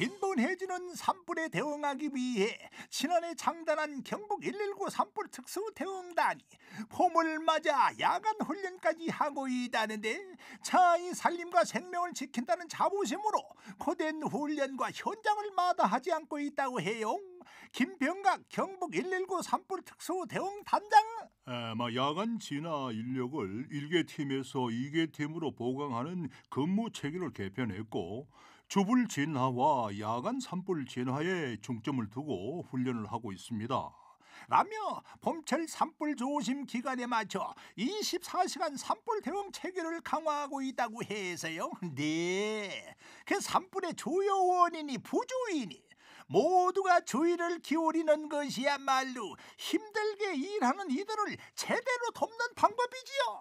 빈번해지는 산불에 대응하기 위해 지난해 창단한 경북 119 산불 특수 대응단이 봄을 맞아 야간 훈련까지 하고 있다는데 차이 살림과 생명을 지킨다는 자부심으로 고된 훈련과 현장을 마다하지 않고 있다고 해요. 김병각 경북 119 산불 특수 대응 단장. 아마 야간 진화 인력을 1개 팀에서 2개 팀으로 보강하는 근무 체계를 개편했고 조불 진화와 야간 산불 진화에 중점을 두고 훈련을 하고 있습니다. 라며 봄철 산불 조심 기간에 맞춰 24시간 산불 대응 체계를 강화하고 있다고 해서요. 네, 그 산불의 조여 원인이 부조이니 모두가 주의를 기울이는 것이야말로 힘들게 일하는 이들을 제대로 돕는 방법이지요.